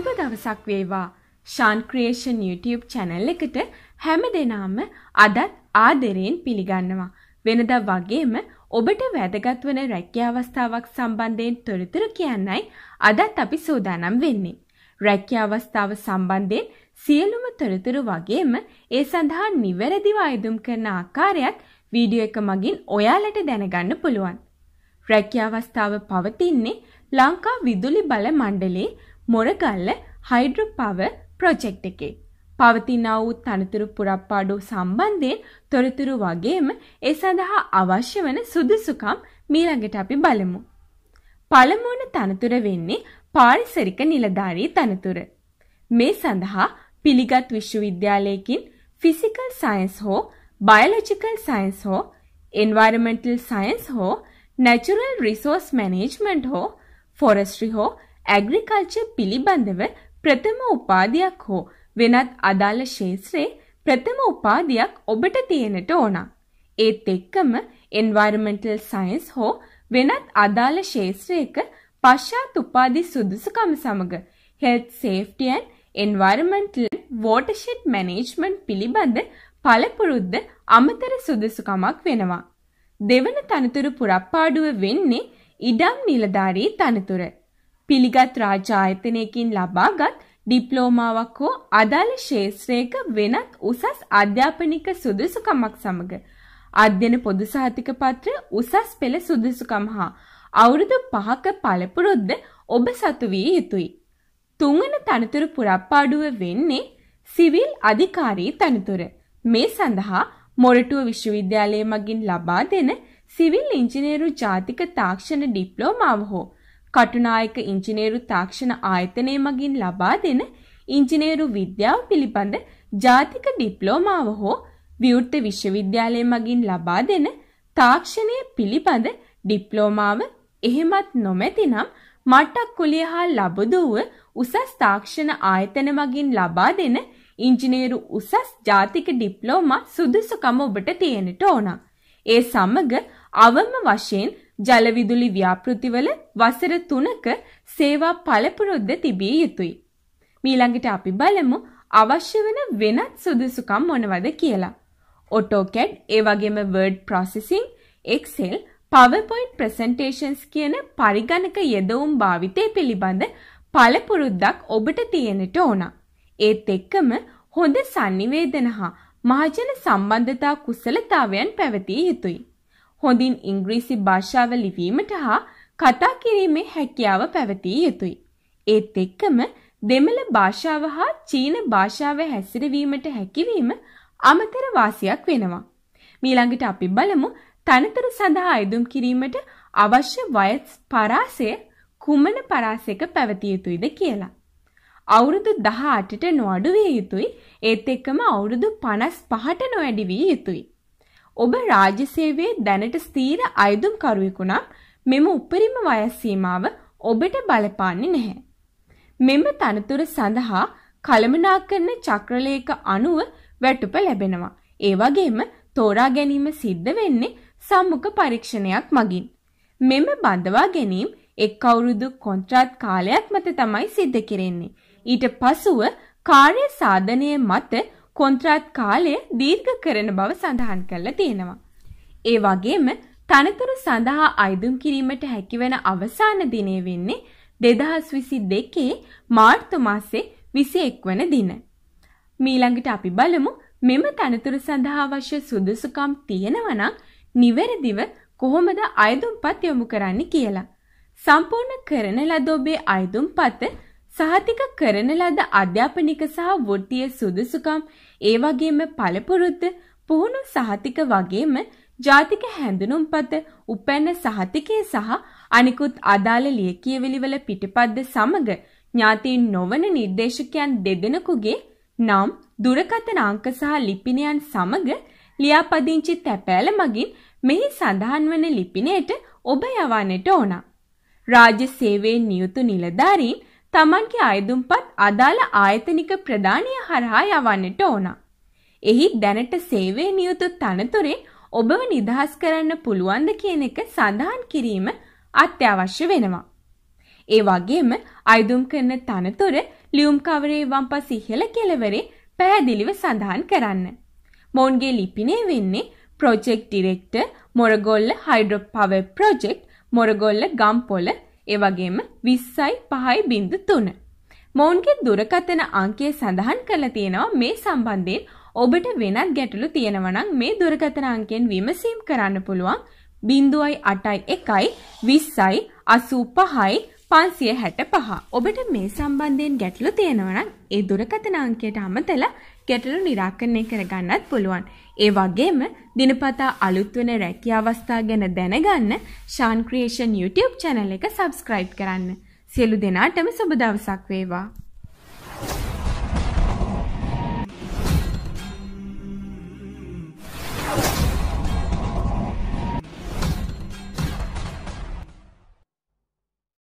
සුබ දවසක් වේවා. ශාන් ක්‍රියේෂන් YouTube channel එකට හැම දිනාම අදත් ආදරයෙන් පිළිගන්නවා. වෙනදා වගේම ඔබට වැදගත් වන රැකියා අවස්ථාවක් සම්බන්ධයෙන් තොරතුරු කියන්නයි අදත් අපි සූදානම් වෙන්නේ. රැකියා අවස්ථාව සම්බන්ධයෙන් සියලුම තොරතුරු වගේම ඒ සඳහා නිවැරදිව අයදුම් කරන ආකාරයත් වීඩියෝ එක මගින් ඔයාලට දැනගන්න පුළුවන්. රැකියා අවස්ථාව පවතින්නේ ලංකා විදුලි බල මණ්ඩලයේ මොරගල්ල හයිඩ්‍ර පව ප්‍රොජෙක්් එකේ. පවතිනා වූ තනතුරු පුරප්පාඩු සම්බන්ධයෙන් තොරතුරු වගේම ඒ සඳහා අවශ්‍ය වන සුදුසුකම් මීළඟට අපි බලමු. පළමුවන තනතුර වෙන්නේ පාරිසරික නිලධාරී තනතුර. මේ සඳහා පිළිගත් විශ්වවිද්‍යාලයකින් ෆිසිකල් සයන්ස් හෝ බයලොජිකල් සයන්ස් හෝ එන්වරමෙන්ටල් සයන්ස් හෝ නැචුරල් රිසෝස් මැනේජ්මන්ට් හෝ ෆොරස්ට්‍රි හෝ ඇග්‍රිකල්චර් පිළිබඳව ප්‍රථම උපාධියක් හෝ වෙනත් අදාළ ශේත්‍රයේ ප්‍රථම උපාධියක් ඔබට තියෙනට ඕන. ඒත් එක්කම එන්වර්මන්ටල් සයින්ස් හෝ වෙනත් අදාළ ශේත්‍රයක පශ්චාත් උපාධි සුදුසුකම සමග හෙල්ත් සේෆ්ටියන් එන්වර්මන්ටල් වෝටෂෙට් මැනේජ්මන්ට් පිළිබඳ පළපුරුද්ද අමතර සුදුසුකමක් වෙනවා. දෙවන තනතුරු පුරප්පාඩුව වෙන්නේ ඉඩම් නිලධාරී තනතුර. පිළිගත් රාජ්‍ය ආයතනයකින් ලබාගත් ඩිප්ලෝමාවක් හෝ අදාළ ශේත්‍රයක වෙනත් උසස් අධ්‍යාපනික සුදුසුකමක් සමග අධ්‍යන පොදු සහතික පත්‍ර උසස් පෙළ සුදුසුකම් හා අවුරුදු පහක පළපුරොද්ද ඔබ සතු විය යුතුයි. තුන්වන තනතුරු පුරප්පාඩුව වෙන්නේ සිවිල් අධිකාරී තනතුර. මේ සඳහා මොරටුව විශ්වවිද්‍යාලය මගින් ලබා දෙන සිවිල් ඉංජිනේරු ජාතික තාක්ෂණ ඩිප්ලෝමාව හෝ කටුනායක ඉංජිනේරු තාක්ෂණ ආයතනය මගින් ලබා දෙන ඉංජිනේරු විද්‍යාව පිළිබඳ ජාතික ඩිප්ලෝමාව හෝ විවෘත විශ්වවිද්‍යාලය මගින් ලබා දෙන තාක්ෂණය පිළිබඳ ඩිප්ලෝමාව එහෙමත් නොමැතිනම් මට්ටක් කුලිය හා ලබදුව උසස් තාක්ෂණ ආයතන මගින් ලබා දෙන ඉංජිනේරු උසස් ජාතික ඩිප්ලෝමා සුදුසුකම ඔබට තියෙනට ඕන. ඒ සමග අවම වශයෙන් ජලවිදුලි ව්‍යාපෘතිවල වසර 3ක සේවා පළපුරුද්ද තිබිය යුතුයි. මීළඟට අපි බලමු අවශ්‍ය වන වෙනත් සුදුසුකම් මොනවද කියලා. AutoCAD, ඒ වගේම Word processing, Excel, PowerPoint presentations කියන පරිගණක යෙදවුම් භාවිතය පිළිබඳ පළපුරුද්දක් ඔබට තියෙනට ඕන. ඒත් එක්කම හොඳ sannivedana හා මහජන සම්බන්ධතා කුසලතාවයන් පැවතිය යුතුයි. හොඳින් ඉංග්‍රීසි භාෂාව ලිවීමට හා කතා කිරීමේ හැකියාව පැවතිය යුතුයි. ඒත් එක්කම දෙමළ භාෂාව හා චීන භාෂාව හැසිරවීමට හැකිවීම අමතර වාසියක් වෙනවා. මීළඟට අපි බලමු තනතුරු සඳහා අයදුම් කිරීමට අවශ්‍ය වයස් පරාසය කුමන පරාසයක පැවතිය යුතුයිද කියලා. අවුරුදු 18ට නොඅඩු විය යුතුයි ඒත් එක්කම අවුරුදු 55ට නොවැඩි විය යුතුයි. ඔබ රාජ්‍ය සේවයේ දැනට ස්ථීර අයදුම්කරුවෙකු නම් මෙම උපරිම වයස් සීමාව ඔබට බලපාන්නේ නැහැ. මෙම තනතුර සඳහා කළමනාකරණ චක්‍රලේඛ අනුව වැටුප ලැබෙනවා. ඒ වගේම තෝරා ගැනීම සිද්ධ වෙන්නේ සම්මුඛ පරීක්ෂණයක් මගින්. මෙම බඳවා ගැනීම එක් අවුරුදු කොන්ත්‍රාත් කාලයක් මත තමයි සිද්ධ කෙරෙන්නේ. ඊට පසුව කාර්ය සාධනය මත කොන්ත්‍රාත් කාලය දීර්ඝ කරන බව සඳහන් කරලා තියෙනවා. ඒ වගේම තනතුරු සඳහා අයදුම් කිරීමට හැකිවන අවසාන දිනය වෙන්නේ 2022 මාර්තු මාසේ 21 වන දින. මීළඟට අපි බලමු මෙම තනතුරු සඳහා අවශ්‍ය සුදුසුකම් තියෙනවා නම් නිවැරදිව කොහොමද අයදුම්පත් යොමු කරන්න කියලා. සම්පූර්ණ කරන ලද ඔබේ අයදුම්පත සහතික කරන ලද අධ්‍යාපනික සහ වෘත්තීය සුදුසුකම් ඒ වගේම පළපුරුද්ද පුහුණු සහතික වගේම ජාතික හැඳුනුම්පත උපැන්න සහතිකයේ සහ අනිකුත් අදාළ ලියකියවිලිවල පිටපද්ද සමග ඥාතීන් නොවන නිර්දේශකයන් දෙදෙනෙකුගේ නම් දුරකථන අංක සහ ලිපිනයන් සමග ලියාපදිංචි තැපෑල මගින් මෙහි සඳහන් වන ලිපිනයට ඔබ යවන්නට ඕන. රාජ්‍ය සේවයෙන් නියුතු නිලධාරීන් තමන්ගේ අයදුම්පත් අදාළ ආයතනික ප්‍රධානය හරහා යවන්නට ඕන. එහි දැනට සේවේ නියුතු තනතුරෙන් ඔබව නිදහස් කරන්න පුළුවන්ද කියන එක සඳහන් කිරීම අත්‍යවශ්‍ය වෙනවා. ඒ වගේම අයදුම් කරන තනතුර ලියුම් කවරේ වම්පස ඉහළ කෙළවරේ පැහැදිලිව සඳහන් කරන්න. මොවුන්ගේ ලිපිනේ වෙන්නේ project director Moragolla hydro power project Moragolla Gampola ඒ වගේම 20.5.3. මොවුන්ගේ දුරකථන අංකය සඳහන් කරලා තියෙනවා මේ සම්බන්ධයෙන් ඔබට වෙනත් ගැටලු තියෙනවා නම් මේ දුරකථන අංකයෙන් විමසීම් කරන්න පුළුවන් 0.81යි 20යි 85යි පන්සිය හැට පහ ඔබට මේ සම්බන්ධයෙන් ගැටලු තියෙනවනම් ඒ දුරකථන අංකයට අමතලා ගැටලු නිරාකරණය කරගන්නත් පුළුවන්. ඒ වගේම දිනපතා අලුත් වෙන රැකී අවස්ථා ගැන දැනගන්න ශාන් ක්‍රියේෂන් YouTube channel එක subscribe කරන්න. සියලු දෙනාටම සුබ දවසක් වේවා.